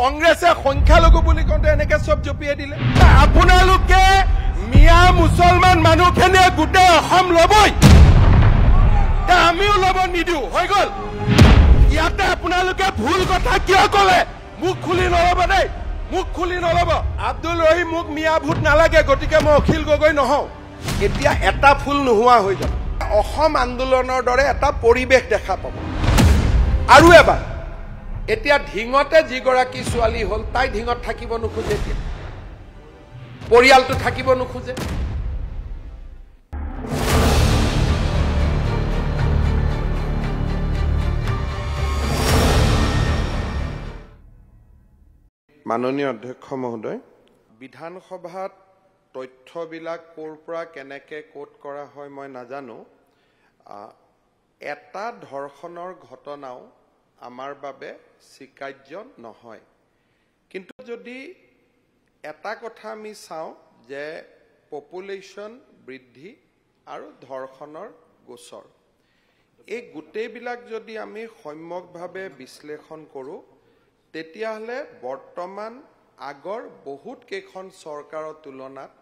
কংগ্ৰেছে সংখ্যালঘু বুলি কওঁতে এনেকে চব জঁপিয়াই দিলে আপোনালোকে মিয়া মুছলমান মানুহখিনিয়ে গোটেই অসম ল'বই আমিও ল'ব নিদিওঁ হৈ গ'ল ইয়াতে আপোনালোকে ভুল কথা কিয় ক'লে মোক খুলি নল'ব দেই মোক খুলি নল'ব আব্দুল ৰহিম মোক মিয়া ভূত নালাগে গতিকে মই অখিল গগৈ নহওঁ এতিয়া এটা ফুল নোহোৱা হৈ যাব অসম আন্দোলনৰ দৰে এটা পৰিৱেশ দেখা পাব আৰু এবাৰ এতিয়া ঢিঙতে যিগৰাকী ছোৱালী হ'ল তাই ঢিঙত থাকিব নোখোজে পৰিয়ালটো থাকিব নোখোজে মাননীয় অধ্যক্ষ মহোদয় বিধানসভাত তথ্যবিলাক ক'ৰ পৰা কেনেকৈ ক'ত কৰা হয় মই নাজানো এটা ধৰ্ষণৰ ঘটনাও আমাৰ বাবে স্বীকাৰ্য নহয় কিন্তু যদি এটা কথা আমি চাওঁ যে পপুলেশ্যন বৃদ্ধি আৰু ধৰ্ষণৰ গোচৰ এই গোটেইবিলাক যদি আমি সম্যকভাৱে বিশ্লেষণ কৰোঁ তেতিয়াহ'লে বৰ্তমান আগৰ বহুতকেইখন চৰকাৰৰ তুলনাত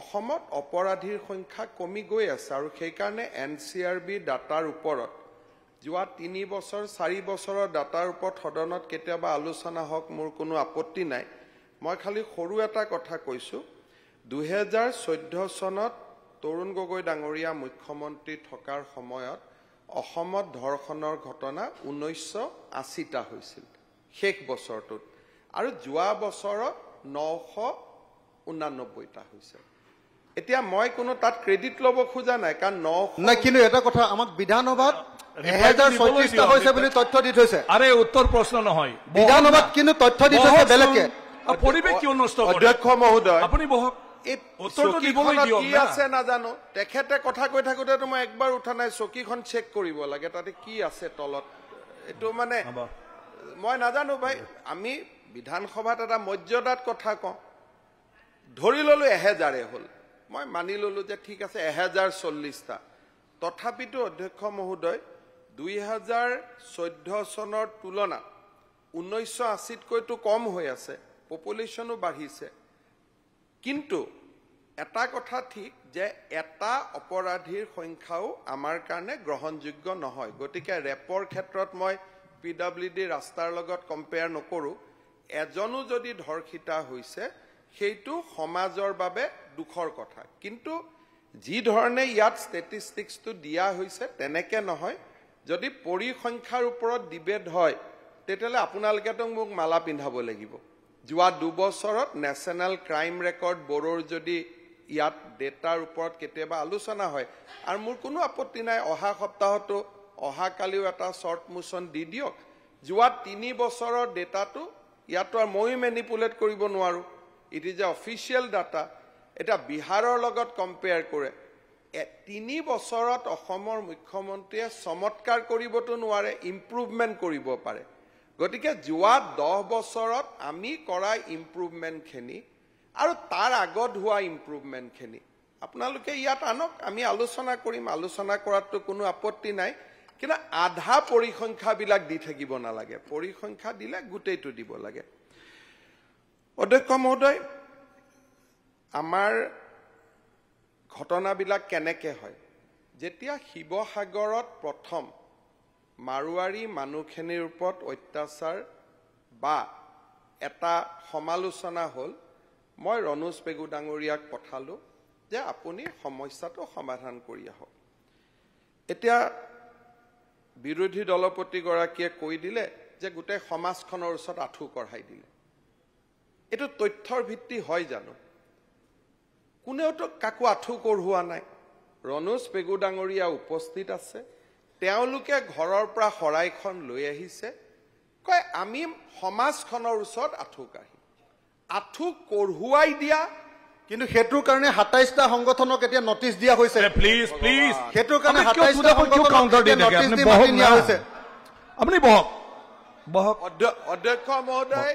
অসমত অপৰাধীৰ সংখ্যা কমি গৈ আছে আৰু সেইকাৰণে এন চি আৰ বি ডাটাৰ ওপৰত যোৱা তিনি বছৰ চাৰি বছৰৰ ডাটাৰ ওপৰত সদনত কেতিয়াবা আলোচনা হওক মোৰ কোনো আপত্তি নাই মই খালি সৰু এটা কথা কৈছোঁ দুহেজাৰ চৈধ্য চনত তৰুণ গগৈ ডাঙৰীয়া মুখ্যমন্ত্ৰী থকাৰ সময়ত অসমত ধৰ্ষণৰ ঘটনা ঊনৈছশ আশীটা হৈছিল শেষ বছৰটোত আৰু যোৱা বছৰত নশ ঊনানব্বৈটা হৈছে এতিয়া মই কোনো তাত ক্ৰেডিট ল'ব খোজা নাই কাৰণ ন নাই কিন্তু এটা কথা আমাক বিধানসভাত আৰে উত্তৰ উঠা নাই চকীখন চেক কৰিব লাগে তাতে কি আছে তলত এইটো মানে মই নাজানো ভাই আমি বিধানসভাত এটা মৰ্যাদাত কথা কওঁ ধৰি ললো এহেজাৰে হল মই মানি ললো যে ঠিক আছে এহেজাৰ চল্লিছটা তথাপিতো অধ্যক্ষ মহোদয় দুই হাজাৰ চৈধ্য চনৰ তুলনাত ঊনৈছশ আশীতকৈতো কম হৈ আছে পপুলেশ্যনো বাঢ়িছে কিন্তু এটা কথা ঠিক যে এটা অপৰাধীৰ সংখ্যাও আমাৰ কাৰণে গ্ৰহণযোগ্য নহয় গতিকে ৰেপৰ ক্ষেত্ৰত মই পি ডাব্লিউ ডি ৰাস্তাৰ লগত কম্পেয়াৰ নকৰোঁ এজনো যদি ধৰ্ষিতা হৈছে সেইটো সমাজৰ বাবে দুখৰ কথা কিন্তু যি ধৰণে ইয়াত ষ্টেটিষ্টিক্সটো দিয়া হৈছে তেনেকৈ নহয় যদি পৰিসংখ্যাৰ ওপৰত ডিবেট হয় তেতিয়াহ'লে আপোনালোকেতো মোক মালা পিন্ধাব লাগিব যোৱা দুবছৰত নেশ্যনেল ক্ৰাইম ৰেকৰ্ড ব'ৰ'ৰ যদি ইয়াত ডেটাৰ ওপৰত কেতিয়াবা আলোচনা হয় আৰু মোৰ কোনো আপত্তি নাই অহা সপ্তাহতো অহাকালিও এটা শ্বৰ্ট মোশ্যন দি দিয়ক যোৱা তিনি বছৰৰ ডেটাটো ইয়াতো আৰু ময়ো মেনিপুলেট কৰিব নোৱাৰোঁ it is a official data এটা বিহাৰৰ লগত কম্পেয়াৰ কৰে তিনি বছৰত অসমৰ মুখ্যমন্ত্ৰীয়ে চমৎকাৰ কৰিবতো নোৱাৰে ইম্প্ৰুভমেণ্ট কৰিব পাৰে গতিকে যোৱা দহ বছৰত আমি কৰা ইম্প্ৰুভমেণ্টখিনি আৰু তাৰ আগত হোৱা ইম্প্ৰুভমেণ্টখিনি আপোনালোকে ইয়াত আনক আমি আলোচনা কৰিম আলোচনা কৰাততো কোনো আপত্তি নাই কিন্তু আধা পৰিসংখ্যাবিলাক দি থাকিব নালাগে পৰিসংখ্যা দিলে গোটেইটো দিব লাগে অধ্যক্ষ মহোদয় আমাৰ ঘটনাবিলাক কেনেকৈ হয় যেতিয়া শিৱসাগৰত প্ৰথম মাৰোৱাৰী মানুহখিনিৰ ওপৰত অত্যাচাৰ বা এটা সমালোচনা হ'ল মই ৰণোজ পেগু ডাঙৰীয়াক পঠালোঁ যে আপুনি সমস্যাটো সমাধান কৰি আহক এতিয়া বিৰোধী দলপতিগৰাকীয়ে কৈ দিলে যে গোটেই সমাজখনৰ ওচৰত আঁঠু কঢ়াই দিলে এইটো তথ্যৰ ভিত্তি হয় জানো কোনেওতো কাকো আঁঠু কঢ়োৱা নাই ৰণোজ পেগু ডাঙৰীয়া উপস্থিত আছে তেওঁলোকে ঘৰৰ পৰা শৰাইখন লৈ আহিছে কয় আমি সমাজখনৰ ওচৰত আঁঠু কাঢ়ি আঁঠু কঢ়োৱাই দিয়া কিন্তু সেইটোৰ কাৰণে সাতাইশটা সংগঠনক এতিয়া নটিচ দিয়া হৈছে আপুনি বহক অধ্যক্ষ মহোদয়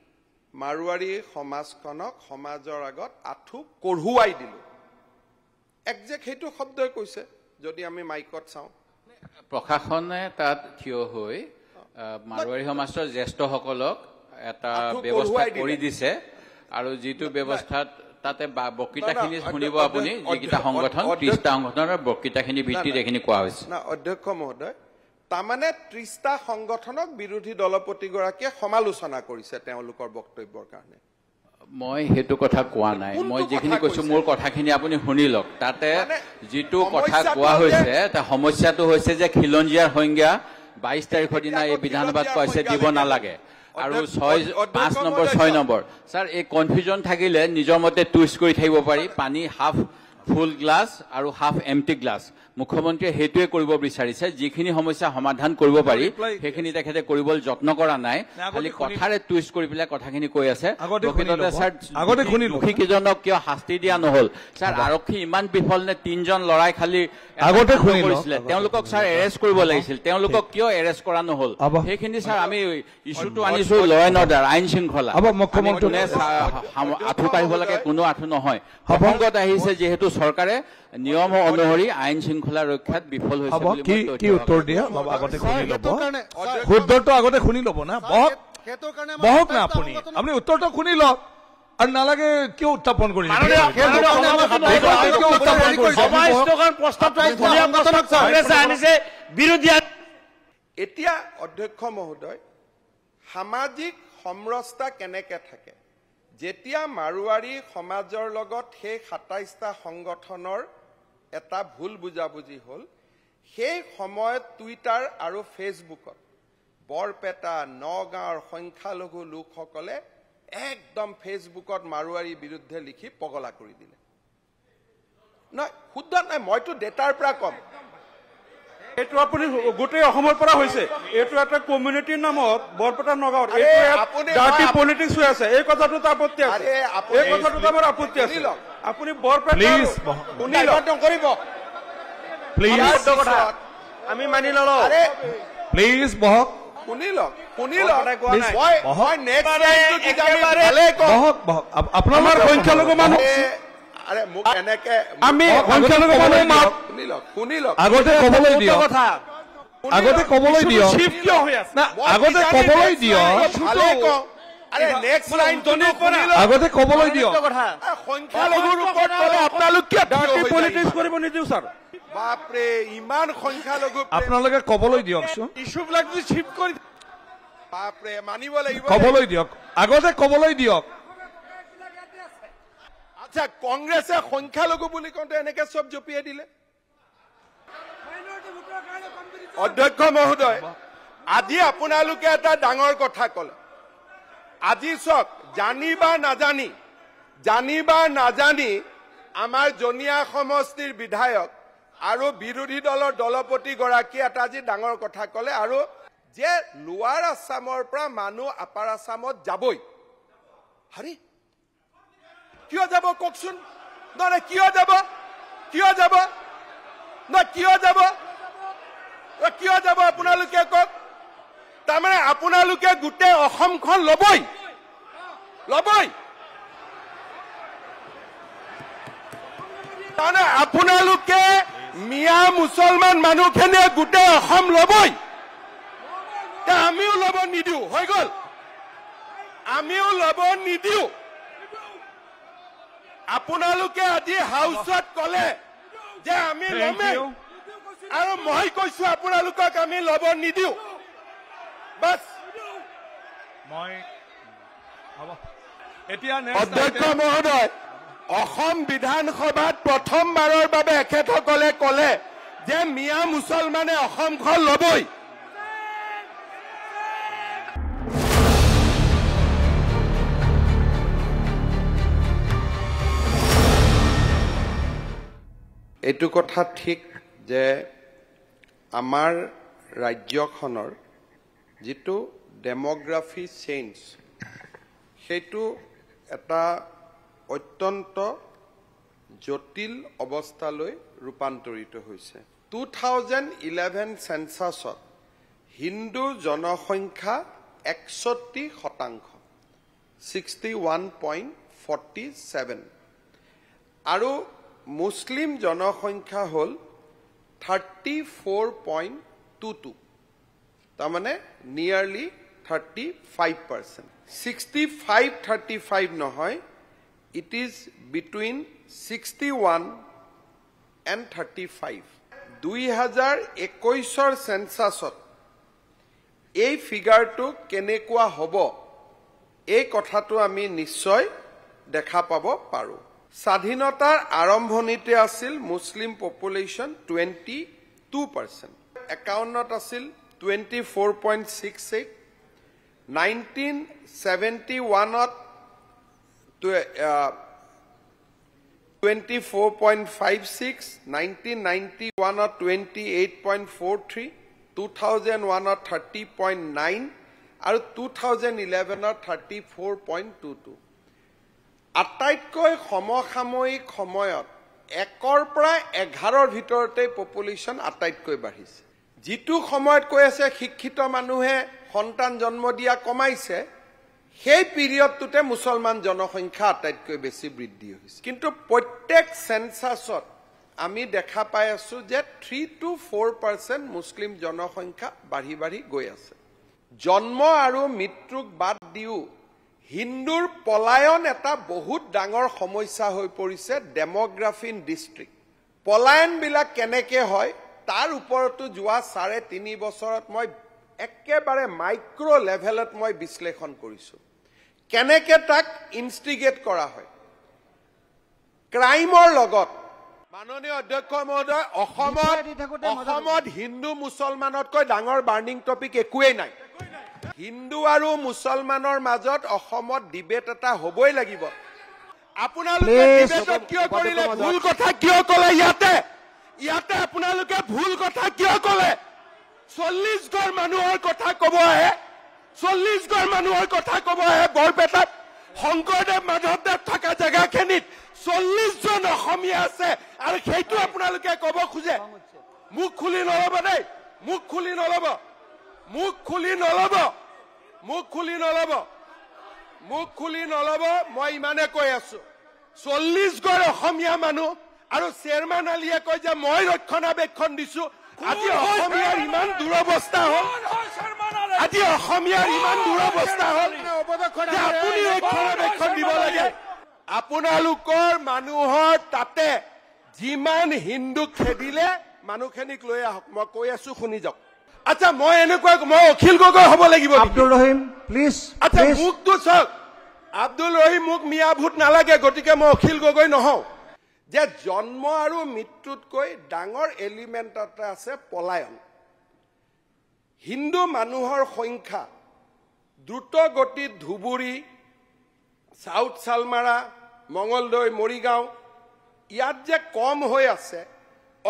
মাৰুৱাৰী সমাজখনক সমাজৰ আগত আঁঠু কঢ়ুৱাই দিলো একজেক্ট সেইটো শব্দই কৈছে যদি আমি মাইকত চাওঁ প্ৰশাসনে তাত থিয় হৈ মাৰোৱাৰী সমাজৰ জ্যেষ্ঠসকলক এটা ব্যৱস্থা কৰি দিছে আৰু যিটো ব্যৱস্থাত তাতে বক্তৃতাখিনি শুনিব আপুনি যিকেইটা সংগঠন ত্ৰিশটা সংগঠনৰ বক্তৃতাখিনি ভিত্তিত এইখিনি কোৱা হৈছে অধ্যক্ষ মহোদয় তাৰমানে ত্ৰিশটা সংগঠনক বিৰোধী দলপতিগৰাকীয়ে সমালোচনা কৰিছে তেওঁলোকৰ বক্তব্যৰ কাৰণে মই সেইটো কথা কোৱা নাই মই যিখিনি কৈছো মোৰ কথাখিনি আপুনি শুনি লওক তাতে যিটো কথা কোৱা হৈছে সমস্যাটো হৈছে যে খিলঞ্জীয়াৰ সংজ্ঞা বাইশ তাৰিখৰ দিনা এই বিধানসভাত কৈছে দিব নালাগে আৰু ছয় পাঁচ নম্বৰ ছয় নম্বৰ ছাৰ এই কনফিউজন থাকিলে নিজৰ মতে টুইষ্ট কৰি থাকিব পাৰি পানী হাফ ফুল গ্লাছ আৰু হাফ এম টি গ্লাছ মুখ্যমন্ত্ৰীয়ে সেইটোৱে কৰিব বিচাৰিছে যিখিনি সমস্যা সমাধান কৰিব পাৰি সেইখিনি তেখেতে কৰিবলৈ যত্ন কৰা নাই খালি কথাৰে টুইষ্ট কৰি পেলাই কথাখিনি কৈ আছে দোষীকেইজনক কিয় শাস্তি দিয়া নহল ছাৰ আৰক্ষী ইমান বিফল নে তিনিজন লৰাই খালি আগতে কৰিছিলে তেওঁলোকক ছাৰ এৰেষ্ট কৰিব লাগিছিল তেওঁলোকক কিয় এৰেষ্ট কৰা নহল সেইখিনি ছাৰ আমি ইছ্যুটো আনিছো ল এণ্ড অৰ্ডাৰ আইন শৃংখলা মুখ্যমন্ত্ৰী আঁঠু কাঢ়িব লাগে কোনো আঁঠু নহয় সপংগত আহিছে যিহেতু চৰকাৰে নিয়ম অনুসৰি আইন শৃংখলা শৃংখলা ৰক্ষাত বিফল হৈছে উত্তৰ দিয়ে অলপ আগতে শুনি ল'ব সুদৰটো আগতে শুনি ল'ব না বহক বহক না আপুনি আপুনি উত্তৰটো শুনি লওক আৰু নালাগে কিয় উত্থাপন কৰিছে এতিয়া অধ্যক্ষ মহোদয় সামাজিক সমৰস্তা কেনেকে থাকে যেতিয়া মাৰোৱাৰী সমাজৰ লগত সেই সাতাইশটা সংগঠনৰ এটা ভুল বুজাবুজি হ'ল সেই সময়ত টুইটাৰ আৰু ফেচবুকত বৰপেটা নগাঁৱৰ সংখ্যালঘু লোকসকলে একদম ফেচবুকত মাৰোৱাৰীৰ বিৰুদ্ধে লিখি পগলা কৰি দিলে নহয় শুদ্ধ নাই মইতো ডেটাৰ পৰা কম এইটো আপুনি গোটেই অসমৰ পৰা হৈছে এইটো এটা কমিউনিটিৰ নামত বৰপেটা নগাঁৱত জাতি পলিটিক্স হৈ আছে এই কথাটোত আপত্তি আছে এই কথাটোত আমাৰ আপত্তি আছে আপুনি বৰপেটা কৰিব আমি মানি ললো প্লিজ বহক শুনি লওক শুনি লওক আপোনালোকৰ সংখ্যালঘু মানুহ আরে মোক এনেকে আমি সংখ্যালঘু মানুহে মাত শুনি লওক শুনি লওক আগতে কবলৈ দিয়ক কথা আগতে কবলৈ দিয়ক শিফ কিয় হৈ আছে না আগতে কবলৈ দিয়ক আরে নেক্সট লাইন জনি আগতে কবলৈ দিয়ক কথা সংখ্যালঘুর উপর আপনালোক কি ডার্টি পলিটিক্স করিব নিদিও স্যার বাপ রে ইমান সংখ্যালঘু আপনালোকে কবলৈ দিয়ক শুন ইস্যু ব্লাক যদি শিফ করি বাপ রে মানিব লাগিব কবলৈ দিয়ক আগতে কবলৈ দিয়ক আচ্ছা কংগ্ৰেছে সংখ্যালঘু বুলি কওঁতে এনেকে চব জপিয়াই দিলে অধ্যক্ষ মহোদয় আজি আপোনালোকে এটা ডাঙৰ কথা কলে আজি চক জানি বা নাজানি জানি বা নাজানি আমাৰ জনিয়া সমষ্টিৰ বিধায়ক আৰু বিৰোধী দলৰ দলপতিগৰাকীয়ে এটা আজি ডাঙৰ কথা কলে আৰু যে লোৱাৰ আছামৰ পৰা মানুহ আপাৰ আছামত যাবই হাৰি কিয় যাব কওকচোন নহলে কিয় যাব কিয় যাব ন কিয় যাব কিয় যাব আপোনালোকে কওক তাৰমানে আপোনালোকে গোটেই অসমখন ল'বই ল'বই তাৰমানে আপোনালোকে মিয়া মুছলমান মানুহখিনিয়ে গোটেই অসম ল'বই আমিও ল'ব নিদিওঁ হৈ গ'ল আমিও ল'ব নিদিওঁ আপোনালোকে আজি হাউচত কলে যে আমি ল'মে আৰু মই কৈছো আপোনালোকক আমি ল'ব নিদিওঁ অধ্যক্ষ মহোদয় অসম বিধানসভাত প্ৰথমবাৰৰ বাবে এখেতসকলে কলে যে মিয়া মুছলমানে অসমখন ল'বই এইটো কথা ঠিক যে আমাৰ ৰাজ্যখনৰ যিটো ডেম'গ্ৰাফি চেঞ্জ সেইটো এটা অত্যন্ত জটিল অৱস্থালৈ ৰূপান্তৰিত হৈছে টু থাউজেণ্ড ইলেভেন চেঞ্চাছত হিন্দু জনসংখ্যা একষষ্ঠি শতাংশ sixty one point forty seven আৰু মুছলিম জনসংখ্যা হল thirty four point two two তাৰমানে nearly thirty five percent sixty five thirty five নহয় it is between sixty one and thirty five দুই হাজাৰ একৈছৰ চেঞ্চাছত এই ফিগাৰটো কেনেকুৱা হ'ব এই কথাটো আমি নিশ্চয় দেখা পাব পাৰোঁ স্বাধীনতাৰ আৰম্ভণিতে আছিল মুছলিম পপুলেশ্যন টুৱেণ্টি টু পাৰ্চেণ্ট একাৱন্নত আছিল twenty four point six eight nineteen seventy ওৱানত twenty four point five six nineteen ninety ওৱানত twenty eight point four three two thousand ওৱানত থাৰ্টি পইণ্ট নাইন আৰু টু থাউজেণ্ড ইলেভেনত thirty four point two two আটাইতকৈ সমসাময়িক সময়ত একৰ পৰা এঘাৰৰ ভিতৰতে পপুলেশ্যন আটাইতকৈ বাঢ়িছে যিটো সময়ত কৈ আছে শিক্ষিত মানুহে সন্তান জন্ম দিয়া কমাইছে সেই পিৰিয়ডটোতে মুছলমান জনসংখ্যা আটাইতকৈ বেছি বৃদ্ধি হৈছে কিন্তু প্ৰত্যেক চেঞ্চাছত আমি দেখা পাই আছো যে থ্ৰী টু ফ'ৰ পাৰ্চেণ্ট মুছলিম জনসংখ্যা বাঢ়ি বাঢ়ি গৈ আছে জন্ম আৰু মৃত্যুক বাদ দিও হিন্দুৰ পলায়ন এটা বহুত ডাঙৰ সমস্যা হৈ পৰিছে ডেমগ্ৰাফিন ডিষ্ট্ৰিক্ট পলায়নবিলাক কেনেকৈ হয় তাৰ ওপৰতো যোৱা চাৰে তিনি বছৰত মই একেবাৰে মাইক্ৰ' লেভেলত মই বিশ্লেষণ কৰিছোঁ কেনেকৈ তাক ইনষ্টিগেট কৰা হয় ক্ৰাইমৰ লগত মাননীয় অধ্যক্ষ মহোদয় অসমত অসমত হিন্দু মুছলমানতকৈ ডাঙৰ বাৰ্ণিং টপিক একোৱেই নাই হিন্দু আৰু মুছলমানৰ মাজত অসমত ডিবেট এটা হবই লাগিব আপোনালোকে ভুল কথা কিয় কলে চল্লিশ ঘৰ মানুহৰ কথা কব আহে চল্লিশ ঘৰ মানুহৰ কথা কব আহে বৰপেটাত শংকৰদেৱ মাধৱদেৱ থকা জেগাখিনিত চল্লিশ জন অসমীয়া আছে আৰু সেইটো আপোনালোকে কব খোজে মুখ খুলি নলব দেই মুখ খুলি নলব মুখ খুলি নলব মুখ খুলি নলব মুখ খুলি নলব মই ইমানে কৈ আছো চল্লিশগৰ অসমীয়া মানুহ আৰু চেয়াৰমেন আলিয়ে কয় যে মই ৰক্ষণাবেক্ষণ দিছো আজি অসমীয়া ইমান দুৰৱস্থা হ'ল আজি অসমীয়াৰ ইমান দুৰৱস্থা হ'ল আপুনি ৰক্ষণাবেক্ষণ দিব লাগে আপোনালোকৰ মানুহৰ তাতে যিমান হিন্দুক খেদিলে মানুহখিনিক লৈ আহক মই কৈ আছো শুনি যাওক আচ্ছা মই এনেকুৱা মই অখিল গগৈ হব লাগিব আব্দুল ৰহিম প্লিজ আচ্ছা মোকতো চাওক আব্দুল ৰহিম মোক মিয়াভূত নালাগে গতিকে মই অখিল গগৈ নহওঁ যে জন্ম আৰু মৃত্যুতকৈ ডাঙৰ এলিমেণ্ট এটা আছে পলায়ন হিন্দু মানুহৰ সংখ্যা দ্ৰুত গতিত ধুবুৰী চাউথ চালমাৰা মঙলদৈ মৰিগাঁও ইয়াত যে কম হৈ আছে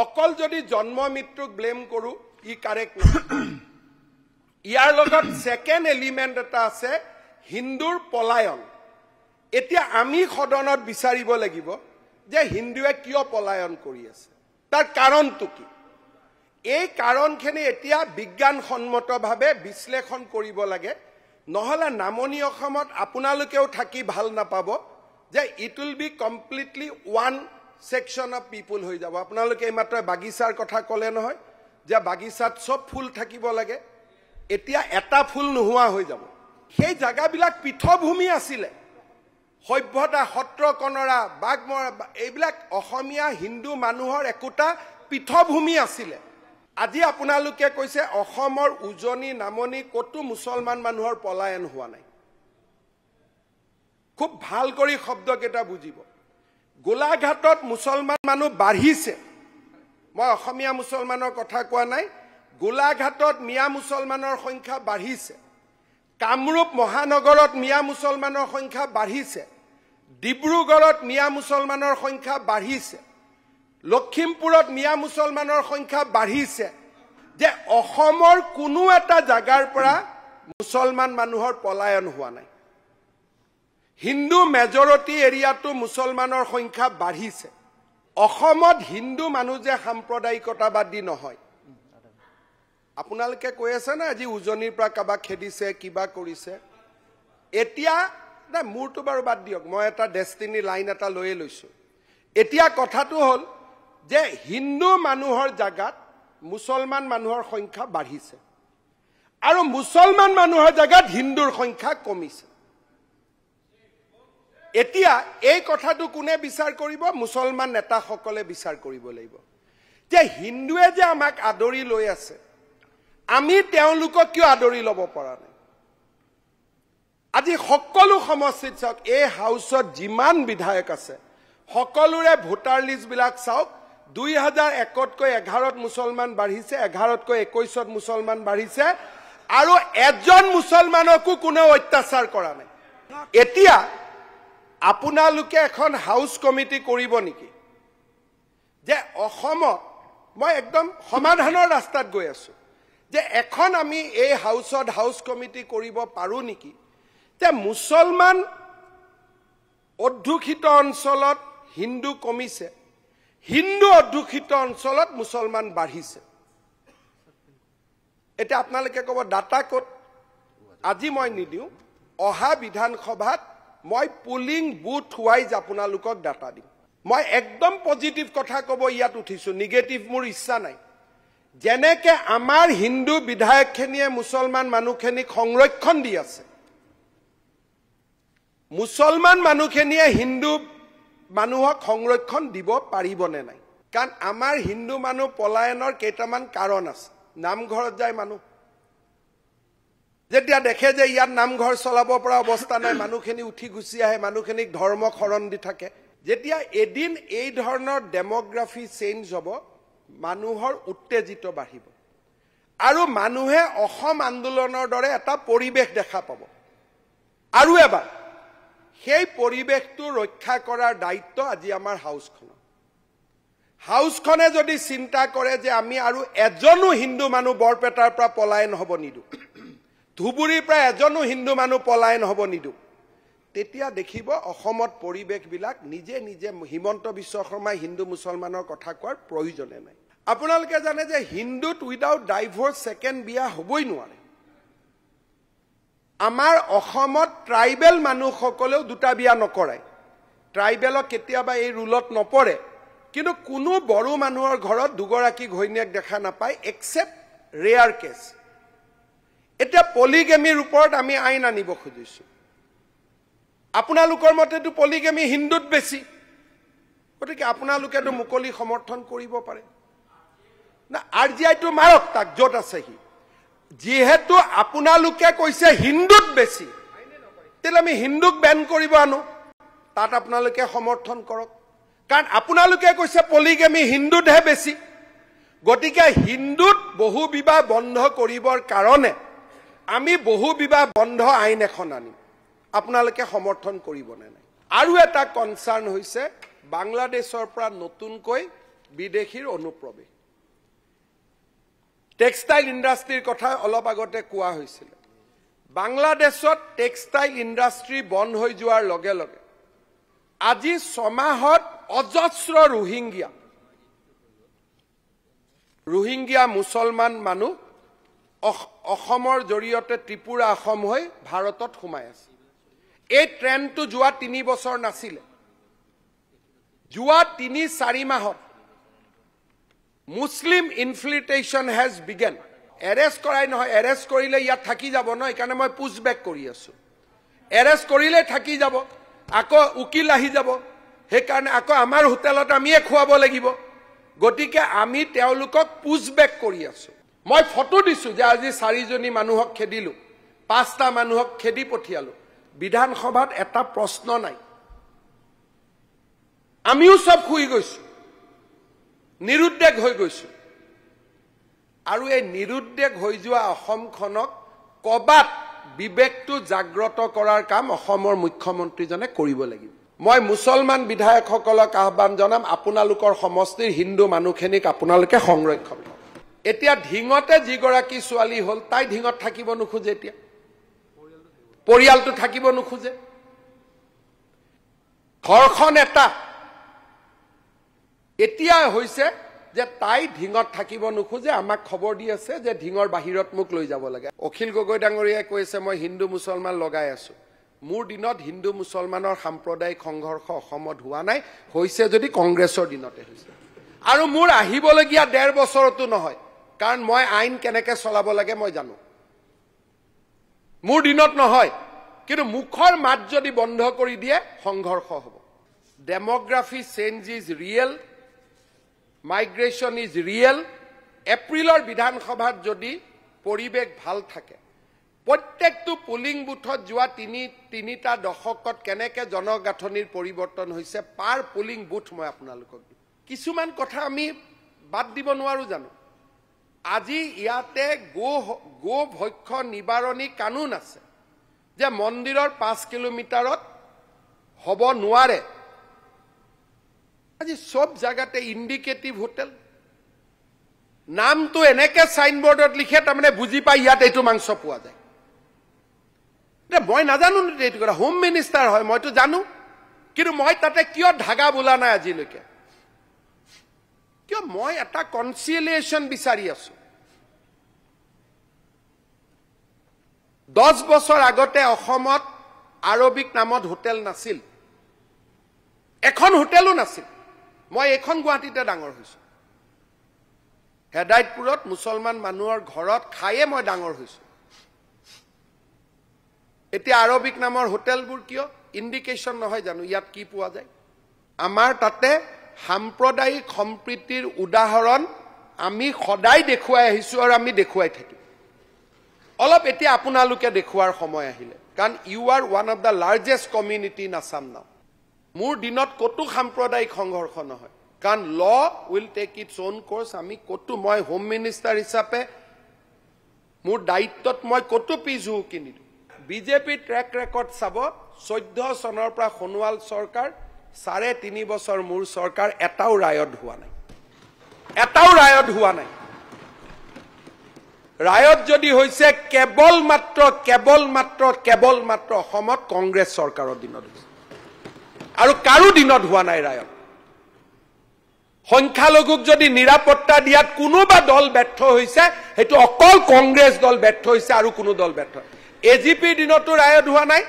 অকল যদি জন্ম মৃত্যুক ব্লেম কৰোঁ ই কাৰেক্ট ইয়াৰ লগত ছেকেণ্ড এলিমেণ্ট এটা আছে হিন্দুৰ পলায়ন এতিয়া আমি সদনত বিচাৰিব লাগিব যে হিন্দুৱে কিয় পলায়ন কৰি আছে তাৰ কাৰণটো কি এই কাৰণখিনি এতিয়া বিজ্ঞানসন্মতভাৱে বিশ্লেষণ কৰিব লাগে নহ'লে নামনি অসমত আপোনালোকেও থাকি ভাল নাপাব যে it will be completely one section of people হৈ যাব আপোনালোকে এইমাত্ৰ বাগিচাৰ কথা ক'লে নহয় যে বাগিচাত চব ফুল থাকিব লাগে এতিয়া এটা ফুল নোহোৱা হৈ যাব সেই জেগাবিলাক পৃথভূমি আছিলে সভ্যতা সত্ৰ কনৰা বাঘমৰা এইবিলাক অসমীয়া হিন্দু মানুহৰ একোটা পৃথভূমি আছিলে আজি আপোনালোকে কৈছে অসমৰ উজনি নামনি ক'তো মুছলমান মানুহৰ পলায়ন হোৱা নাই খুব ভাল কৰি শব্দকেইটা বুজিব গোলাঘাটত মুছলমান মানুহ বাঢ়িছে মই অসমীয়া মুছলমানৰ কথা কোৱা নাই গোলাঘাটত মিয়া মুছলমানৰ সংখ্যা বাঢ়িছে কামৰূপ মহানগৰত মিয়া মুছলমানৰ সংখ্যা বাঢ়িছে ডিব্ৰুগড়ত মিয়া মুছলমানৰ সংখ্যা বাঢ়িছে লখিমপুৰত মিয়া মুছলমানৰ সংখ্যা বাঢ়িছে যে অসমৰ কোনো এটা জাগাৰ পৰা মুছলমান মানুহৰ পলায়ন হোৱা নাই হিন্দু মেজৰিটি এৰিয়াতো মুছলমানৰ সংখ্যা বাঢ়িছে অসমত হিন্দু মানুহ যে সাম্প্ৰদায়িকতাবাদী নহয় আপোনালোকে কৈ আছে নে আজি উজনিৰ পৰা কাৰোবাক খেদিছে কিবা কৰিছে এতিয়া নাই মোৰটো বাৰু বাদ দিয়ক মই এটা ডেষ্টিনি লাইন এটা লৈয়ে লৈছোঁ এতিয়া কথাটো হ'ল যে হিন্দু মানুহৰ জেগাত মুছলমান মানুহৰ সংখ্যা বাঢ়িছে আৰু মুছলমান মানুহৰ জেগাত হিন্দুৰ সংখ্যা কমিছে এতিয়া এই কথাটো কোনে বিচাৰ কৰিব মুছলমান নেতাসকলে বিচাৰ কৰিব লাগিব যে হিন্দুৱে যে আমাক আদৰি লৈ আছে আমি তেওঁলোকক কিয় আদৰি ল'ব পৰা নাই আজি সকলো সমষ্টিত চাওক এই হাউচত যিমান বিধায়ক আছে সকলোৰে ভোটাৰ লিষ্টবিলাক চাওক দুই হাজাৰ একতকৈ এঘাৰত মুছলমান বাঢ়িছে এঘাৰতকৈ একৈশত মুছলমান বাঢ়িছে আৰু এজন মুছলমানকো কোনেও অত্যাচাৰ কৰা নাই এতিয়া আপোনালোকে এখন হাউচ কমিটি কৰিব নেকি যে অসমত মই একদম সমাধানৰ ৰাস্তাত গৈ আছোঁ যে এখন আমি এই হাউচত হাউচ কমিটি কৰিব পাৰোঁ নেকি যে মুছলমান অধ্যুষিত অঞ্চলত হিন্দু কমিছে হিন্দু অধ্যুষিত অঞ্চলত মুছলমান বাঢ়িছে এতিয়া আপোনালোকে ক'ব ডাটা ক'ত আজি মই নিদিওঁ অহা বিধানসভাত মই পুলিং বুথ ৱাইজ আপোনালোকক ডাটা দিম মই একদম পজিটিভ কথা ক'ব ইয়াত উঠিছো নিগেটিভ মোৰ ইচ্ছা নাই যেনেকে আমাৰ হিন্দু বিধায়কখিনিয়ে মুছলমান মানুহখিনিক সংৰক্ষণ দি আছে মুছলমান মানুহখিনিয়ে হিন্দু মানুহক সংৰক্ষণ দিব পাৰিবনে নাই কাৰণ আমাৰ হিন্দু মানুহ পলায়নৰ কেইটামান কাৰণ আছে নামঘৰত যায় মানুহ যেতিয়া দেখে যে ইয়াত নামঘৰ চলাব পৰা অৱস্থা নাই মানুহখিনি উঠি গুচি আহে মানুহখিনিক ধৰ্ম শৰণ দি থাকে যেতিয়া এদিন এই ধৰণৰ ডেম'গ্ৰাফি চেঞ্জ হ'ব মানুহৰ উত্তেজিত বাঢ়িব আৰু মানুহে অসম আন্দোলনৰ দৰে এটা পৰিৱেশ দেখা পাব আৰু এবাৰ সেই পৰিৱেশটো ৰক্ষা কৰাৰ দায়িত্ব আজি আমাৰ হাউচখনত হাউচখনে যদি চিন্তা কৰে যে আমি আৰু এজনো হিন্দু মানুহ বৰপেটাৰ পৰা পলায়ন হ'ব নিদিওঁ ধুবুৰীৰ পৰা এজনো হিন্দু মানুহ পলায়ন হ'ব নিদিওঁ তেতিয়া দেখিব অসমত পৰিৱেশবিলাক নিজে নিজে হিমন্ত বিশ্ব শৰ্মাই হিন্দু মুছলমানৰ কথা কোৱাৰ প্ৰয়োজনে নাই আপোনালোকে জানে যে হিন্দুত উইডাউট ডাইভৰ্চ ছেকেণ্ড বিয়া হ'বই নোৱাৰে আমাৰ অসমত ট্ৰাইবেল মানুহসকলেও দুটা বিয়া নকৰে ট্ৰাইবেলক কেতিয়াবা এই ৰুলত নপৰে কিন্তু কোনো বড়ো মানুহৰ ঘৰত দুগৰাকী ঘৈণীয়েক দেখা নাপায় একচেপ্ট ৰেয়াৰ কেছ এতিয়া পলিগেমিৰ ওপৰত আমি আইন আনিব খুজিছো আপোনালোকৰ মতেতো পলিগেমি হিন্দুত বেছি গতিকে আপোনালোকেতো মুকলি সমৰ্থন কৰিব পাৰে না আৰ জি আইটো মাৰক তাক য'ত আছে সি যিহেতু আপোনালোকে কৈছে হিন্দুত বেছি তেতিয়া আমি হিন্দুক বেন কৰিব আনো তাত আপোনালোকে সমৰ্থন কৰক কাৰণ আপোনালোকে কৈছে পলিগেমি হিন্দুতহে বেছি গতিকে হিন্দুত বহু বিবাহ বন্ধ কৰিবৰ কাৰণে আমি বহু বিবাহ বন্ধ আইন এখন আনিম আপোনালোকে সমৰ্থন কৰিবনে নাই আৰু এটা কনচাৰ্ণ হৈছে বাংলাদেশৰ পৰা নতুনকৈ বিদেশীৰ অনুপ্ৰৱেশ টেক্সটাইল ইণ্ডাষ্ট্ৰীৰ কথা অলপ আগতে কোৱা হৈছিলে বাংলাদেশত টেক্সটাইল ইণ্ডাষ্ট্ৰী বন্ধ হৈ যোৱাৰ লগে লগে আজি ছমাহত অজস্ৰ ৰোহিংগীয়া ৰোহিংগীয়া মুছলমান মানুহ অসমৰ জৰিয়তে ত্ৰিপুৰা অসম হৈ ভাৰতত সোমাই আছে এই ট্ৰেণ্ডটো যোৱা তিনি বছৰ নাছিলে যোৱা তিনি চাৰি মাহত Muslim infiltration has begun arrest কৰাই নহয় এৰেষ্ট কৰিলে ইয়াত থাকি যাব ন সেইকাৰণে মই পুছবেক কৰি আছো এৰেষ্ট কৰিলে থাকি যাব আকৌ উকিল আহি যাব সেইকাৰণে আকৌ আমাৰ হোটেলত আমিয়ে খুৱাব লাগিব গতিকে আমি তেওঁলোকক পুছবেক কৰি আছো মই ফটো দিছোঁ যে আজি চাৰিজনী মানুহক খেদিলোঁ পাঁচটা মানুহক খেদি পঠিয়ালোঁ বিধানসভাত এটা প্ৰশ্ন নাই আমিও চব শুই গৈছোঁ নিৰুদ্বেগ হৈ গৈছোঁ আৰু এই নিৰুদ্বেগ হৈ যোৱা অসমখনক কবাত বিবেকটো জাগ্ৰত কৰাৰ কাম অসমৰ মুখ্যমন্ত্ৰীজনে কৰিব লাগিব মই মুছলমান বিধায়কসকলক আহ্বান জনাম আপোনালোকৰ সমষ্টিৰ হিন্দু মানুহখিনিক আপোনালোকে সংৰক্ষণ কৰক এতিয়া ঢিঙতে যিগৰাকী ছোৱালী হ'ল তাই ঢিঙত থাকিব নোখোজে এতিয়া পৰিয়ালটো থাকিব নোখোজে ঘৰখন এটা এতিয়া হৈছে যে তাই ঢিঙত থাকিব নোখোজে আমাক খবৰ দি আছে যে ঢিঙৰ বাহিৰত মোক লৈ যাব লাগে অখিল গগৈ ডাঙৰীয়াই কৈছে মই হিন্দু মুছলমান লগাই আছো মোৰ দিনত হিন্দু মুছলমানৰ সাম্প্ৰদায়িক সংঘৰ্ষ অসমত হোৱা নাই হৈছে যদি কংগ্ৰেছৰ দিনতে হৈছে আৰু মোৰ আহিবলগীয়া ডেৰ বছৰতো নহয় কাৰণ মই আইন কেনেকৈ চলাব লাগে মই জানো মোৰ দিনত নহয় কিন্তু মুখৰ মাত যদি বন্ধ কৰি দিয়ে সংঘৰ্ষ হ'ব demography change is real migration is real এপ্ৰিলৰ বিধানসভাত যদি পৰিৱেশ ভাল থাকে প্ৰত্যেকটো পুলিং বুথত যোৱা তিনি তিনিটা দশকত কেনেকৈ জনগাঁথনিৰ পৰিৱৰ্তন হৈছে পাৰ পুলিং বুথ মই আপোনালোকক দিম কিছুমান কথা আমি বাদ দিব নোৱাৰো জানো আজি ইয়াতে গো গো ভক্ষ নিবাৰণী কানুন আছে যে মন্দিৰৰ পাঁচ কিলোমিটাৰত হ'ব নোৱাৰে আজি চব জেগাতে ইণ্ডিকেটিভ হোটেল নামটো এনেকে চাইনবোৰ্ডত লিখে তাৰমানে বুজি পাই ইয়াত এইটো মাংস পোৱা যায় এতিয়া মই নাজানো এইটো কথা হোম মিনিষ্টাৰ হয় মইতো জানো কিন্তু মই তাতে কিয় ধাগা বোলা নাই আজিলৈকে কিয় মই এটা কনচিলেশ্যন বিচাৰি আছো দহ বছৰ আগতে অসমত আৰবিক নামত হোটেল নাছিল এখন হোটেলো নাছিল মই এইখন গুৱাহাটীতে ডাঙৰ হৈছো হেদাইতপুৰত মুছলমান মানুহৰ ঘৰত খায়ে মই ডাঙৰ হৈছো এতিয়া আৰবিক নামৰ হোটেলবোৰ কিয় ইণ্ডিকেশ্যন নহয় জানো ইয়াত কি পোৱা যায় আমাৰ তাতে সাম্প্ৰদায়িক সম্প্ৰীতিৰ উদাহৰণ আমি সদায় দেখুৱাই আহিছোঁ আৰু আমি দেখুৱাই থাকিম অলপ এতিয়া আপোনালোকে দেখুৱাৰ সময় আহিলে কাৰণ you are one of the largest community in Assam now মোৰ দিনত ক'তো সাম্প্ৰদায়িক সংঘৰ্ষ নহয় কাৰণ law will take its own course আমি ক'তো মই হোম মিনিষ্টাৰ হিচাপে মোৰ দায়িত্বত মই ক'তো পিজো কিনিলোঁ বিজেপিৰ ট্ৰেক ৰেকৰ্ড চাব চৈধ্য চনৰ পৰা সোণোৱাল চৰকাৰ চাৰে তিনি বছৰ মোৰ চৰকাৰ এটাও ৰায়ত হোৱা নাই এটাও ৰায়ত হোৱা নাই ৰায়ত যদি হৈছে কেৱল মাত্ৰ কেৱল মাত্ৰ কেৱল মাত্ৰ অসমত কংগ্ৰেছ চৰকাৰৰ দিনত হৈছে আৰু কাৰো দিনত হোৱা নাই ৰায়ত সংখ্যালঘুক যদি নিৰাপত্তা দিয়াত কোনোবা দল ব্যৰ্থ হৈছে সেইটো অকল কংগ্ৰেছ দল ব্যৰ্থ হৈছে আৰু কোনো দল ব্যৰ্থ এ জি পিৰ দিনতো ৰায়ত হোৱা নাই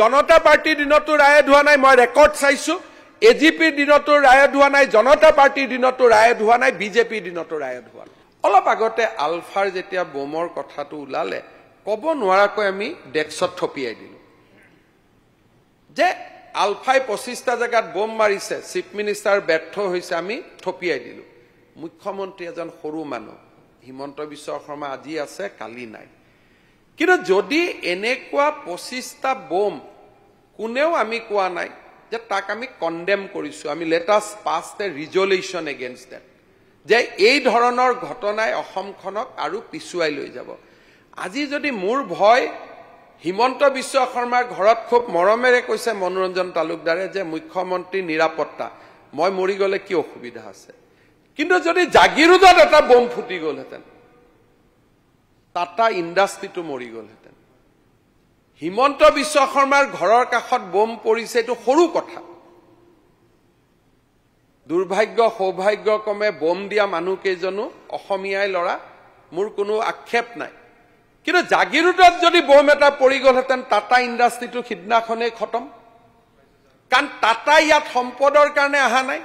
জনতা পাৰ্টীৰ দিনতো ৰায়েদ ধোৱা নাই মই ৰেকৰ্ড চাইছো এ জি পিৰ দিনতো ৰায়েদ ধোৱা নাই জনতা পাৰ্টীৰ দিনতো ৰায়েদ ধোৱা নাই বিজেপিৰ দিনতো ৰায়েদ ধোৱা নাই অলপ আগতে আলফাৰ যেতিয়া বোমৰ কথাটো ওলালে ক'ব নোৱাৰাকৈ আমি ডেক্সত থপিয়াই দিলো যে আলফাই পঁচিছটা জেগাত বোম মাৰিছে চিফ মিনিষ্টাৰ ব্যৰ্থ হৈছে আমি থপিয়াই দিলো মুখ্যমন্ত্ৰী এজন সৰু মানুহ হিমন্ত বিশ্ব শৰ্মা আজি আছে কালি নাই কিন্তু যদি এনেকুৱা পঁচিছটা বম কোনেও আমি কোৱা নাই যে তাক আমি কণ্ডেম কৰিছোঁ আমি latest passed a resolution against that যে এই ধৰণৰ ঘটনাই অসমখনক আৰু পিছুৱাই লৈ যাব আজি যদি মোৰ ভয় হিমন্ত বিশ্ব শৰ্মাৰ ঘৰত খুব মৰমেৰে কৈছে মনোৰঞ্জন তালুকদাৰে যে মুখ্যমন্ত্ৰী নিৰাপত্তা মই মৰি গ'লে কি অসুবিধা আছে কিন্তু যদি জাগিৰোদত এটা বম ফুটি গ'লহেঁতেন টাটা ইণ্ডাষ্ট্ৰীটো মৰি গ'লহেঁতেন হিমন্ত বিশ্ব শৰ্মাৰ ঘৰৰ কাষত বোম পৰিছে এইটো সৰু কথা দুৰ্ভাগ্য সৌভাগ্য ক্ৰমে বোম দিয়া মানুহকেইজনো অসমীয়াই ল'ৰা মোৰ কোনো আক্ষেপ নাই কিন্তু জাগিৰোডত যদি বোম এটা পৰি গ'লহেঁতেন টাটা ইণ্ডাষ্ট্ৰিটো সিদিনাখনেই খতম কাৰণ টাটা ইয়াত সম্পদৰ কাৰণে অহা নাই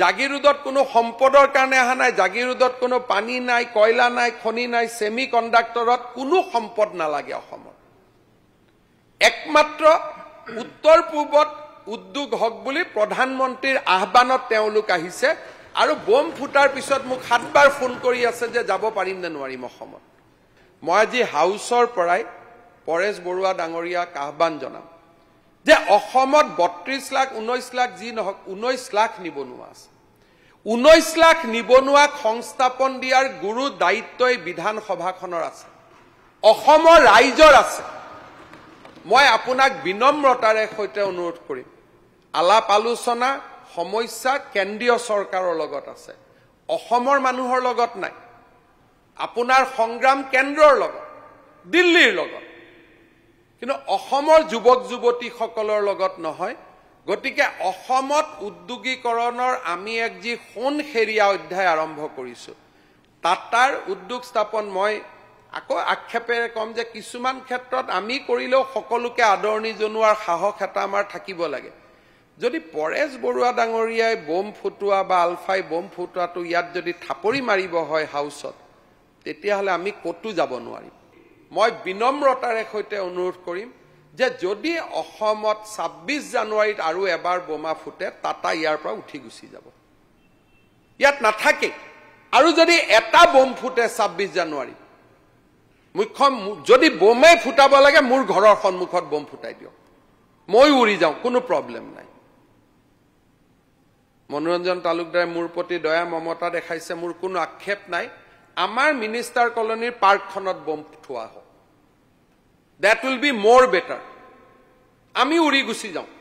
জাগিৰোডত কোনো সম্পদৰ কাৰণে অহা নাই জাগিৰোডত কোনো পানী নাই কয়লা নাই খনি নাই ছেমি কণ্ডাক্টৰত কোনো সম্পদ নালাগে অসমত একমাত্ৰ উত্তৰ পূবত উদ্যোগ হওক বুলি প্ৰধানমন্ত্ৰীৰ আহ্বানত তেওঁলোক আহিছে আৰু বোম ফুটাৰ পিছত মোক সাতবাৰ ফোন কৰি আছে যে যাব পাৰিম নে নোৱাৰিম অসমত মই আজি হাউচৰ পৰাই পৰেশ বৰুৱা ডাঙৰীয়াক আহ্বান জনাম যে অসমত বত্ৰিছ লাখ ঊনৈশ লাখ যি নহওক ঊনৈছ লাখ নিবনুৱা আছে ঊনৈশ লাখ নিবনুৱাক সংস্থাপন দিয়াৰ গুৰু দায়িত্বই বিধানসভাখনৰ আছে অসমৰ ৰাইজৰ আছে মই আপোনাক বিনম্ৰতাৰে সৈতে অনুৰোধ কৰিম আলাপ আলোচনা সমস্যা কেন্দ্ৰীয় চৰকাৰৰ লগত আছে অসমৰ মানুহৰ লগত নাই আপোনাৰ সংগ্ৰাম কেন্দ্ৰৰ লগত দিল্লীৰ লগত কিন্তু অসমৰ যুৱক যুৱতীসকলৰ লগত নহয় গতিকে অসমত উদ্যোগীকৰণৰ আমি এক যি সোণসেৰিয়া অধ্যায় আৰম্ভ কৰিছো টাটাৰ উদ্যোগ স্থাপন মই আকৌ আক্ষেপেৰে ক'ম যে কিছুমান ক্ষেত্ৰত আমি কৰিলেও সকলোকে আদৰণি জনোৱাৰ সাহস এটা আমাৰ থাকিব লাগে যদি পৰেশ বৰুৱা ডাঙৰীয়াই বোম ফুটোৱা বা আলফাই বোম ফুটোৱাটো ইয়াত যদি থাপৰি মাৰিব হয় হাউচত তেতিয়াহ'লে আমি ক'তো যাব নোৱাৰিম মই বিনম্ৰতাৰে সৈতে অনুৰোধ কৰিম যে যদি অসমত ছাব্বিছ জানুৱাৰীত আৰু এবাৰ বোমা ফুটে টাটা ইয়াৰ পৰা উঠি গুচি যাব ইয়াত নাথাকেই আৰু যদি এটা বোম ফুটে ছাব্বিছ জানুৱাৰীত মুখ্য যদি বোমেই ফুটাব লাগে মোৰ ঘৰৰ সন্মুখত বোম ফুটাই দিয়ক মই উৰি যাওঁ কোনো প্ৰব্লেম নাই মনোৰঞ্জন তালুকদাৰে মোৰ প্ৰতি দয়া মমতা দেখাইছে মোৰ কোনো আক্ষেপ নাই আমাৰ মিনিষ্টাৰ কলনীৰ পাৰ্কখনত বম থোৱা হওক ডেট উইল বি মোৰ বেটাৰ আমি উৰি গুচি যাওঁ